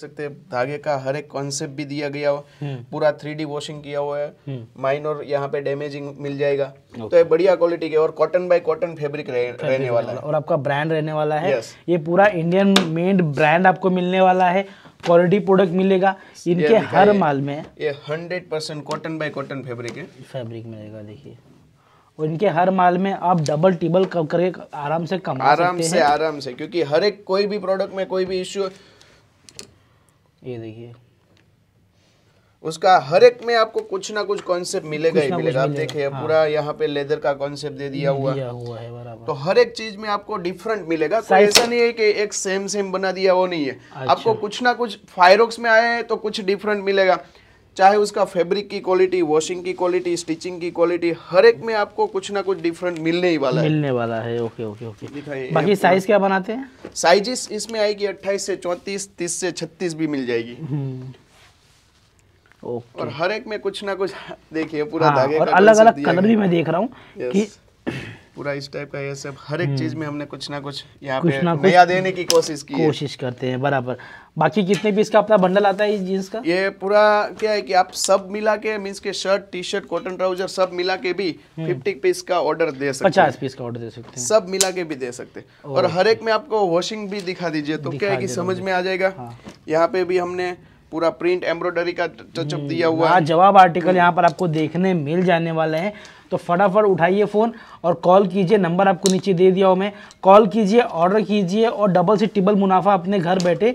सकते हैं धागे का हर एक कॉन्सेप्ट भी दिया गया हो हम्म। पूरा थ्री डी वॉशिंग किया हुआ है माइनर हम्म। यहाँ पे डैमेजिंग मिल जाएगा तो ये बढ़िया क्वालिटी के और कॉटन बाय कॉटन फैब्रिक रहने वाला है और आपका ब्रांड रहने वाला है ये पूरा इंडियन मेड ब्रांड आपको मिलने वाला है क्वालिटी प्रोडक्ट मिलेगा इनके हर माल में ये hundred percent cotton by cotton fabric है फेब्रिक मिलेगा देखिए और इनके हर माल में आप डबल टेबल करके आराम से कमा आराम से आराम से क्योंकि हर एक कोई भी प्रोडक्ट में कोई भी इश्यू ये देखिए उसका हर एक में आपको कुछ ना कुछ कॉन्सेप्ट मिलेगा ही मिलेगा आप देखिए हाँ। पूरा यहाँ पे लेदर का कॉन्सेप्ट दे दिया हुआ दिया हुआ है बराबर तो हर एक चीज में आपको डिफरेंट मिलेगा कोई ऐसा नहीं है कि एक सेम सेम बना दिया वो नहीं है अच्छा। आपको कुछ ना कुछ फायरोक्स में आया है तो कुछ डिफरेंट मिलेगा चाहे उसका फैब्रिक की क्वालिटी वॉशिंग की क्वालिटी स्टिचिंग की क्वालिटी हर एक में आपको कुछ ना कुछ डिफरेंट मिलने ही वाला है मिलने वाला है ओके ओके ओके बाकी साइज क्या बनाते हैं साइजेस इसमें आएगी अट्ठाईस से चौतीस तीस से छत्तीस भी मिल जाएगी हम्म। ओके और हर एक में कुछ ना कुछ देखिए पूरा हाँ, धागे और अलग अलग कलर भी मैं देख रहा हूँ की पूरा इस टाइप का ये सब हर एक हम्म। चीज़ में हमने कुछ ना कुछ यहाँ कुछ ना नया देने की कोशिश की कोशिश है। करते हैं बराबर बाकी कितने पीस का अपना बंडल आता है इस जीन्स का ये पूरा क्या है कि आप सब मिला के मीन्स के shirt T shirt cotton trouser सब मिला के भी फिफ्टी हम्म। पीस का ऑर्डर दे सकते पचास पीस का ऑर्डर दे सकते हैं सब मिला के भी दे सकते हैं और हर एक में आपको वॉशिंग भी दिखा दीजिए तो क्या है कि समझ में आ जाएगा हाँ। यहाँ पे भी हमने पूरा प्रिंट एम्ब्रॉयडरी का टचअप हम्म। दिया हुआ हाँ, है जवाब आर्टिकल यहाँ पर आपको देखने मिल जाने वाले हैं तो फटाफट उठाइए फ़ोन और कॉल कीजिए नंबर आपको नीचे दे दिया हूँ मैं कॉल कीजिए ऑर्डर कीजिए और डबल से ट्रिपल मुनाफा अपने घर बैठे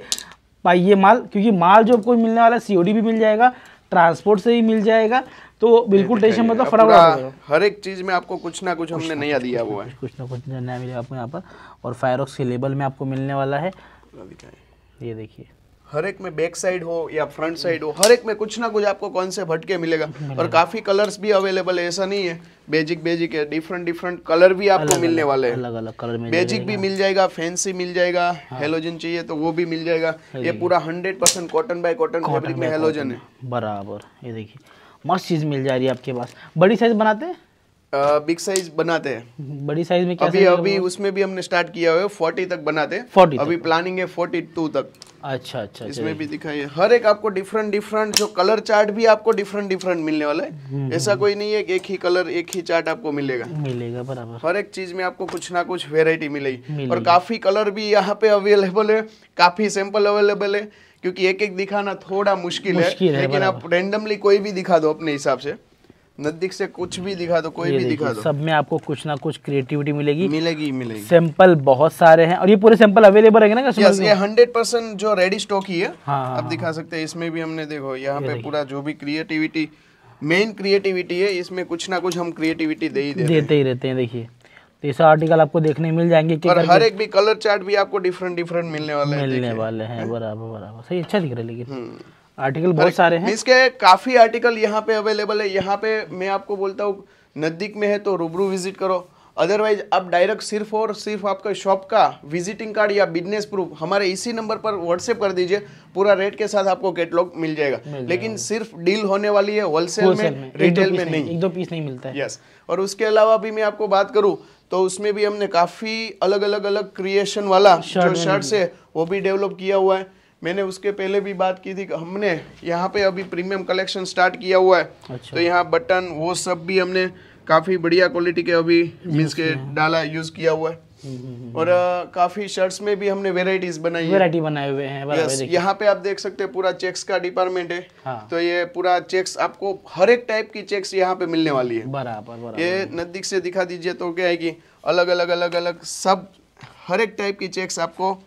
पाइए माल क्योंकि माल जो आपको मिलने वाला है सी भी मिल जाएगा ट्रांसपोर्ट से ही मिल जाएगा तो बिल्कुल टेंशन मतलब फटाफट हर एक चीज़ में आपको कुछ ना कुछ हमने नया दिया हुआ है कुछ ना कुछ नया मिलेगा आपको यहाँ पर और फायरॉक्स के लेबल में आपको मिलने वाला है ये देखिए हर एक में बैक साइड हो या फ्रंट साइड हो हर एक में कुछ ना कुछ आपको कौन से भटके मिलेगा और काफ़ी कलर्स भी अवेलेबल है ऐसा नहीं है बेजिक बेजिक है डिफरेंट डिफरेंट कलर भी आपको मिलने वाले हैं अलग अलग कलर बेजिक भी मिल जाएगा फैंसी मिल जाएगा हेलोजन हाँ। चाहिए तो वो भी मिल जाएगा ये पूरा hundred percent cotton by cotton fabric में हेलोजन है बराबर ये देखिए मस्त चीज़ मिल जा रही है आपके पास बड़ी साइज बनाते हैं बिग साइज बनाते हैं बड़ी साइज में क्या अभी अभी उसमें भी हमने स्टार्ट किया हुआ है फोर्टी तक बनाते हैं अभी प्लानिंग है फोर्टी टू तक अच्छा अच्छा इसमें भी दिखाइए हर एक आपको डिफरेंट डिफरेंट जो कलर चार्ट भी आपको डिफरेंट डिफरेंट मिलने वाला है हम्म, ऐसा हम्म। कोई नहीं है एक ही कलर एक ही चार्ट आपको मिलेगा मिलेगा बराबर हर एक चीज में आपको कुछ ना कुछ वेरायटी मिलेगी और काफी कलर भी यहाँ पे अवेलेबल है काफी सैंपल अवेलेबल है क्योंकि एक एक दिखाना थोड़ा मुश्किल, मुश्किल है, है लेकिन आप रेंडमली कोई भी दिखा दो अपने हिसाब से नजदीक से कुछ भी दिखा दो कोई भी दिखा दो सब में आपको कुछ ना कुछ क्रिएटिविटी मिलेगी मिलेगी मिलेगी सैंपल बहुत सारे हैं और ये पूरे सैंपल अवेलेबल रहेंगे ना ये हंड्रेड परसेंट जो रेडी स्टॉक ही है हाँ, हाँ आप हाँ। दिखा सकते हैं इसमें भी हमने देखो यहाँ पे पूरा जो भी क्रिएटिविटी मेन क्रिएटिविटी है इसमें कुछ ना कुछ हम क्रिएटिविटी दे ही देते ही रहते हैं देखिए तो आर्टिकल आपको देखने मिल जाएंगे कि और हर एक भी कलर चार्ट भी आपको डिफरेंट डिफरेंट मिलने वाले मिलने वाले हैं बराबर बराबर सही अच्छा दिख रहा है लेकिन हम्म। आर्टिकल बहुत सारे हैं इसके काफ़ी आर्टिकल यहाँ पे अवेलेबल है यहाँ पे मैं आपको बोलता हूँ नज़दीक में है तो रूबरू विजिट करो अदरवाइज आप डायरेक्ट सिर्फ और सिर्फ आपका शॉप का विजिटिंग कार्ड या बिजनेस प्रूफ हमारे इसी नंबर पर व्हाट्सएप कर दीजिए पूरा रेट के साथ आपको कैटलॉग मिल जाएगा लेकिन सिर्फ डील होने वाली है होलसेल में, में रिटेल में नहीं एक दो पीस नहीं मिलता है यस और उसके अलावा भी मैं आपको बात करूँ तो उसमें भी हमने काफ़ी अलग अलग अलग क्रिएशन वाला जो शर्ट्स है वो भी डेवलप किया हुआ है मैंने उसके पहले भी बात की थी हमने यहाँ पे अभी प्रीमियम कलेक्शन स्टार्ट किया हुआ है अच्छा। तो यहाँ बटन वो सब भी हमने काफ़ी बढ़िया क्वालिटी के अभी मीन के डाला यूज़ किया हुआ है हम्म, हम्म, हम्म, और काफी शर्ट्स में भी हमने वेराइटीज बनाई वेराइटी बनाए हुए हैं यस, यहाँ पे आप देख सकते हैं पूरा चेक्स का डिपार्टमेंट है हाँ। तो ये पूरा चेक्स आपको हर एक टाइप की चेक्स यहाँ पे मिलने वाली है बराबर ये नजदीक से दिखा दीजिए तो क्या है कि अलग अलग अलग अलग सब हर एक टाइप की चेक्स आपको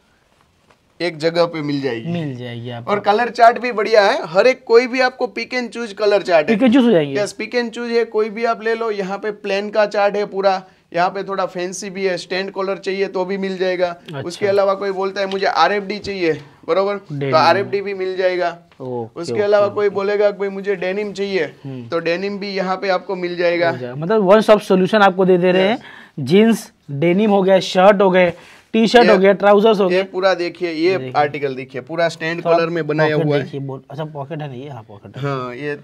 एक जगह पे मिल जाएगी मिल जाएगी आपको और कलर चार्ट भी बढ़िया है हर एक कोई भी आपको pick and choose colour chart pick and choose हो जाएगी यस पिक एंड चूज है कोई भी आप ले लो यहाँ पे प्लेन का चार्ट है पूरा यहाँ पे थोड़ा फैंसी भी है स्टैंड कॉलर चाहिए तो भी मिल जाएगा अच्छा। उसके अलावा कोई बोलता है मुझे आर चाहिए बरोबर तो आर भी मिल जाएगा ओके, उसके अलावा कोई बोलेगा कोई मुझे डेनिम चाहिए हम्म। तो डेनिम भी यहाँ पे आपको मिल जाएगा मतलब वन स्टॉप सोल्यूशन आपको दे दे रहे हैं जीन्स डेनिम हो गया शर्ट हो गए टी शर्ट हो गया ट्राउजर्स हो गया पूरा देखिए ये आर्टिकल देखिए पूरा स्टैंड अच्छा, कलर में बनाया हुआ है अच्छा पॉकेट है ना ये हाँ पॉकेट हाँ ये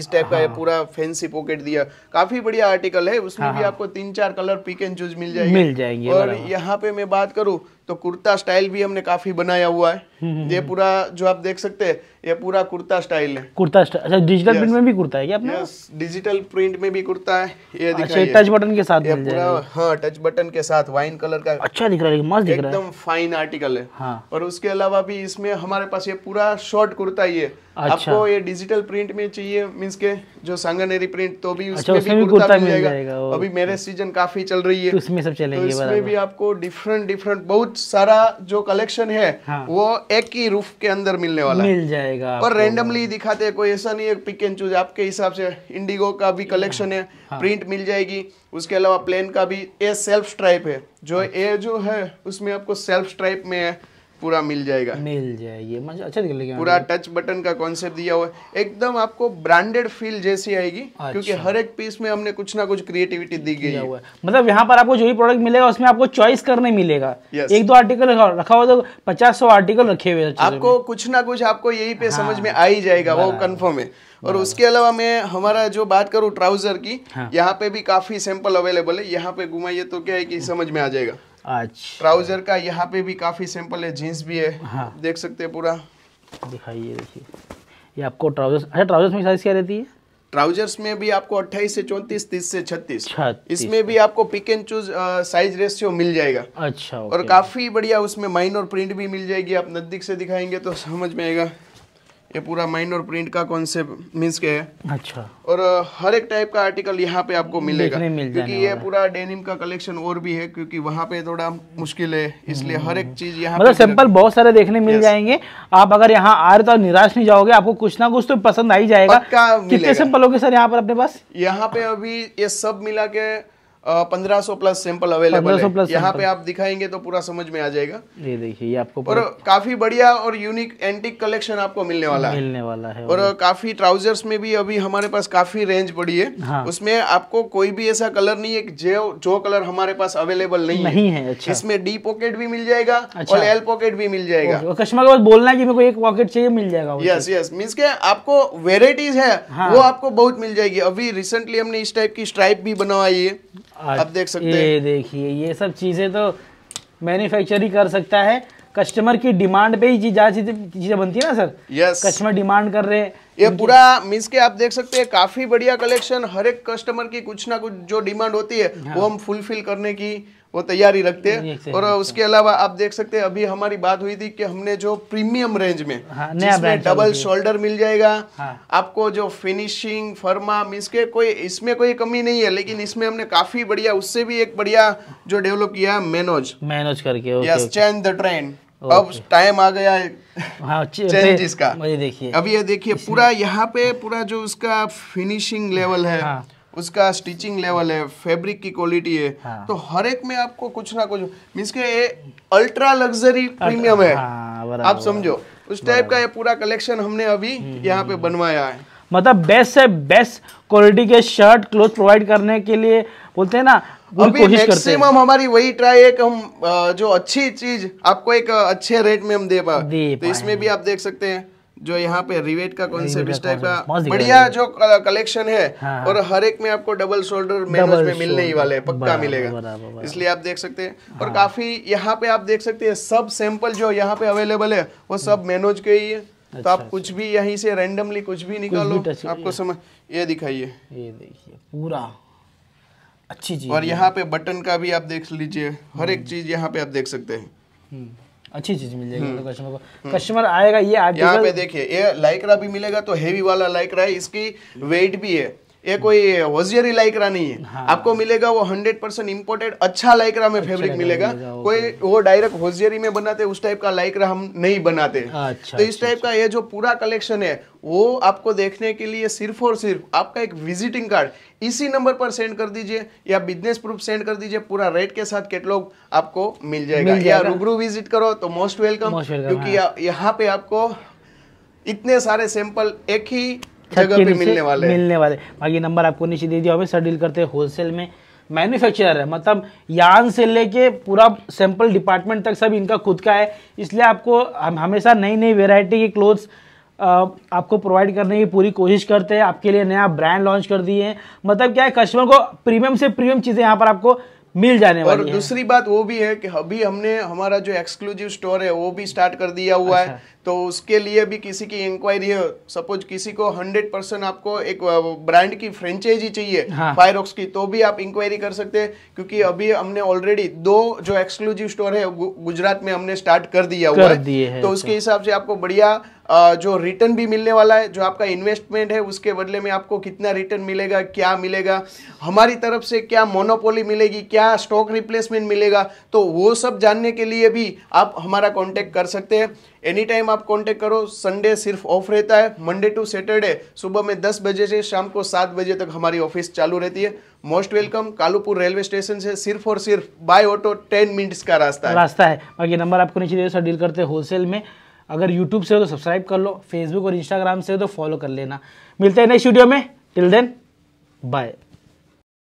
इस टाइप का ये हाँ। पूरा फैंसी पॉकेट दिया काफी बढ़िया आर्टिकल है उसमें हाँ, भी हाँ। आपको तीन चार कलर पिक एंड चूज मिल जाएंगे मिल जाएंगे और यहाँ पे मैं बात करूँ तो कुर्ता स्टाइल भी हमने काफी बनाया हुआ है हम्म, हम्म, ये हम्म। पूरा जो आप देख सकते हैं ये पूरा कुर्ता स्टाइल है कुर्ता अच्छा डिजिटल प्रिंट में भी कुर्ता है क्या अपने यस डिजिटल प्रिंट में भी कुर्ता है ये अच्छा, टच बटन के साथ ये पूरा हाँ टच बटन के साथ वाइन कलर का अच्छा दिख रहा है मस्त दिख रहा है एकदम फाइन आर्टिकल है हाँ। और उसके अलावा भी इसमें हमारे पास ये पूरा शॉर्ट कुर्ता ही है अच्छा। आपको ये डिजिटल प्रिंट में चाहिए मीन्स के जो सांगनेरी प्रिंट तो भी अच्छा, उसमें भी कुर्ता मिल जाएगा अभी मेरे सीजन काफी चल रही है तो उसमें सब तो चलेंगे इसमें भी आपको डिफरेंट डिफरेंट बहुत सारा जो कलेक्शन है हाँ। वो एक ही रूफ के अंदर मिलने वाला मिल जाएगा और रेंडमली दिखाते हैं कोई ऐसा नहीं है पिक एंड चूज आपके हिसाब से इंडिगो का भी कलेक्शन है हाँ। प्रिंट हाँ। मिल जाएगी उसके अलावा प्लेन का भी ये सेल्फ स्ट्राइप है जो ए हाँ। जो है उसमें आपको सेल्फ स्ट्राइप में है पूरा मिल जाएगा मिल जाएगी मजा अच्छा निकलेगा पूरा टच बटन का कॉन्सेप्ट दिया हुआ है एकदम आपको ब्रांडेड फील जैसी आएगी अच्छा। क्योंकि हर एक पीस में हमने कुछ ना कुछ क्रिएटिविटी दी गई है मतलब यहाँ पर आपको जो भी प्रोडक्ट मिलेगा उसमें आपको चॉइस करने मिलेगा एक दो आर्टिकल रखा हुआ तो पचास सौ आर्टिकल रखे हुए आपको कुछ ना कुछ आपको यही पे हाँ। समझ में आ ही जाएगा वो कन्फर्म है और उसके अलावा मैं हमारा जो बात करूँ ट्राउजर की हाँ। यहाँ पे भी काफी सैंपल अवेलेबल है यहाँ पे घुमाइए तो क्या है कि हाँ। समझ में आ जाएगा अच्छा ट्राउजर का यहाँ पे भी काफी सिंपल है जीन्स भी है हाँ देख सकते हैं पूरा दिखाइए देखिए ये आपको ट्राउजर्स अच्छा ट्राउजर्स में साइज क्या रहती है ट्राउजर्स में भी आपको 28 से 34, 30 से 36, 36 इसमें भी अच्छा। आपको pick and choose size ratio मिल जाएगा अच्छा और काफी बढ़िया उसमें माइनर प्रिंट भी मिल जाएगी आप नजदीक से दिखाएंगे तो समझ में आएगा ये पूरा माइंड और प्रिंट का कॉन्सेप्ट मीन्स के है अच्छा और हर एक टाइप का आर्टिकल यहाँ पे आपको मिलेगा मिल क्योंकि ये पूरा डेनिम का कलेक्शन और भी है क्योंकि वहाँ पे थोड़ा मुश्किल है इसलिए हर एक चीज यहाँ मतलब सैंपल बहुत सारे देखने मिल जाएंगे आप अगर यहाँ आ रहे तो निराश नहीं जाओगे आपको कुछ ना कुछ तो पसंद आ ही जाएगा कितने सैंपल हो सर यहाँ पर अपने पास यहाँ पे अभी ये सब मिला के पंद्रह सौ प्लस सैंपल अवेलेबल है यहाँ पे आप दिखाएंगे तो पूरा समझ में आ जाएगा ये देखिए ये आपको और काफी बढ़िया और यूनिक एंटिक कलेक्शन आपको मिलने वाला है मिलने वाला है और, काफी ट्राउजर्स में भी अभी हमारे पास काफी रेंज बड़ी है हाँ। उसमें आपको कोई भी ऐसा कलर नहीं है जो जो कलर हमारे पास अवेलेबल नहीं, नहीं है अच्छा। इसमें डी पॉकेट अच्छा। भी मिल जाएगा और एल पॉकेट भी मिल जाएगा कस्टमर के बोलना है एक पॉकेट चाहिए मिल जाएगा यस यस मीन्स के आपको वेराइटीज है हाँ। वो आपको बहुत मिल जाएगी अभी रिसेंटली हमने इस टाइप की स्ट्राइप भी बनवाई है आप देख सकते हैं ये देखिए ये सब चीज़ें तो मैन्युफैक्चर ही कर सकता है कस्टमर की डिमांड पे ही चीजें बनती है ना सर यस कस्टमर डिमांड कर रहे हैं ये पूरा मीन्स के आप देख सकते हैं काफी बढ़िया कलेक्शन हर एक कस्टमर की कुछ ना कुछ जो डिमांड होती है हाँ। वो हम फुलफिल करने की वो तैयारी रखते हैं और उसके अलावा आप देख सकते हैं अभी हमारी बात हुई थी कि हमने जो प्रीमियम रेंज में हाँ, डबल शोल्डर मिल जाएगा हाँ। आपको जो फिनिशिंग फर्मा मीन के कोई इसमें कोई कमी नहीं है लेकिन इसमें हमने काफी बढ़िया उससे भी एक बढ़िया जो डेवलप किया है मेनोज मेनोज करके यस चेंज द ट्रेंड अब टाइम आ गया हाँ, चेंजेस का देखिए अब ये देखिए पूरा यहाँ पे पूरा जो उसका फिनिशिंग लेवल है हाँ। उसका स्टिचिंग लेवल है फैब्रिक की क्वालिटी है हाँ। तो हर एक में आपको कुछ ना कुछ मीन्स के ये अल्ट्रा लग्जरी प्रीमियम है हाँ, आप समझो उस टाइप का ये पूरा कलेक्शन हमने अभी हम्म, यहाँ पे हम्म, बनवाया है हम्म। मतलब बेस्ट से बेस्ट क्वालिटी के शर्ट क्लोथ प्रोवाइड करने के लिए बोलते हैं ना अभी मैक्सिमम हमारी वही ट्राई है कि हम जो अच्छी चीज आपको एक अच्छे रेट में हम दे पाए तो इसमें भी आप देख सकते हैं जो यहाँ पे रिवेट का कॉन्सेप्ट इस टाइप का बढ़िया जो कलेक्शन है हाँ। और हर एक में आपको डबल शोल्डर मेनोज में मिलने ही वाले पक्का मिलेगा इसलिए आप देख सकते हैं और हाँ। काफी यहाँ पे आप देख सकते हैं सब सैंपल जो यहाँ पे अवेलेबल है वो सब मेनोज हाँ। के ही है तो अच्छा, आप कुछ अच्छा। भी यहीं से रेंडमली कुछ भी निकालो आपको समझ ये दिखाइए ये देखिए पूरा अच्छी चीज और यहाँ पे बटन का भी आप देख लीजिए हर एक हम्म। चीज यहाँ पे आप देख सकते हैं हम्म। अच्छी चीज मिलेगी तो कस्टमर को कस्टमर हम्म। आएगा ये यहाँ पे देखिए ये लाइकरा भी मिलेगा तो हेवी वाला लाइकरा है इसकी वेट भी है ये कोई वजियरी लाइकरा नहीं है हाँ। आपको मिलेगा वो हंड्रेड परसेंट इम्पोर्टेड अच्छा लाइकरा में अच्छा फैब्रिक मिलेगा कोई वो डायरेक्ट होजियरी में बनाते उस टाइप का लाइकरा हम नहीं बनाते अच्छा, तो इस टाइप अच्छा, का अच्छा। ये जो पूरा कलेक्शन है वो आपको देखने के लिए सिर्फ और सिर्फ आपका एक विजिटिंग कार्ड इसी नंबर पर सेंड कर दीजिए या बिजनेस प्रूफ सेंड कर दीजिए पूरा रेट के साथ कैटलॉग आपको मिल जाएगा। या रूबरू विजिट करो तो मोस्ट वेलकम क्योंकि हाँ। यहाँ पे आपको इतने सारे सैंपल एक ही जगह पे मिलने वाले मिलने वाले बाकी नंबर आपको नीचे दे दिया सर डील करते हैं होलसेल में मैन्युफैक्चरर है मतलब यान से लेके पूरा सैंपल डिपार्टमेंट तक सब इनका खुद का है इसलिए आपको हम हमेशा नई नई वेराइटी के क्लोथ्स आपको प्रोवाइड करने की पूरी कोशिश करते हैं आपके लिए नया ब्रांड लॉन्च कर दिए हैं मतलब क्या है कस्टमर को प्रीमियम से प्रीमियम चीज़ें यहाँ पर आपको मिल जाने वाली और दूसरी बात वो भी है कि अभी हमने हमारा जो एक्सक्लूसिव स्टोर है वो भी स्टार्ट कर दिया हुआ अच्छा। है तो उसके लिए भी किसी की इंक्वायरी है सपोज किसी को 100 परसेंट आपको एक ब्रांड की फ्रेंचाइजी चाहिए हाँ। फायरॉक्स की तो भी आप इंक्वायरी कर सकते हैं क्योंकि अभी हमने ऑलरेडी दो जो एक्सक्लूसिव स्टोर है गुजरात में हमने स्टार्ट कर दिया हुआ कर है।, है तो उसके अच्छा। हिसाब से आपको बढ़िया जो रिटर्न भी मिलने वाला है जो आपका इन्वेस्टमेंट है उसके बदले में आपको कितना रिटर्न मिलेगा क्या मिलेगा हमारी तरफ से क्या मोनोपोली मिलेगी क्या स्टॉक रिप्लेसमेंट मिलेगा तो वो सब जानने के लिए भी आप हमारा कॉन्टेक्ट कर सकते हैं एनी टाइम आप कॉन्टेक्ट करो संडे सिर्फ ऑफ रहता है मंडे टू सैटरडे सुबह में दस बजे से शाम को सात बजे तक हमारी ऑफिस चालू रहती है most welcome Kalupur railway station से सिर्फ और सिर्फ बाय ऑटो टेन मिनट्स का रास्ता है रास्ता है बाकी नंबर आपको नीचे दे डील करते हैं होलसेल में अगर यूट्यूब से हो तो सब्सक्राइब कर लो फेसबुक और इंस्टाग्राम से हो तो फॉलो कर लेना मिलते हैं नेक्स्ट वीडियो में टिल देन बाय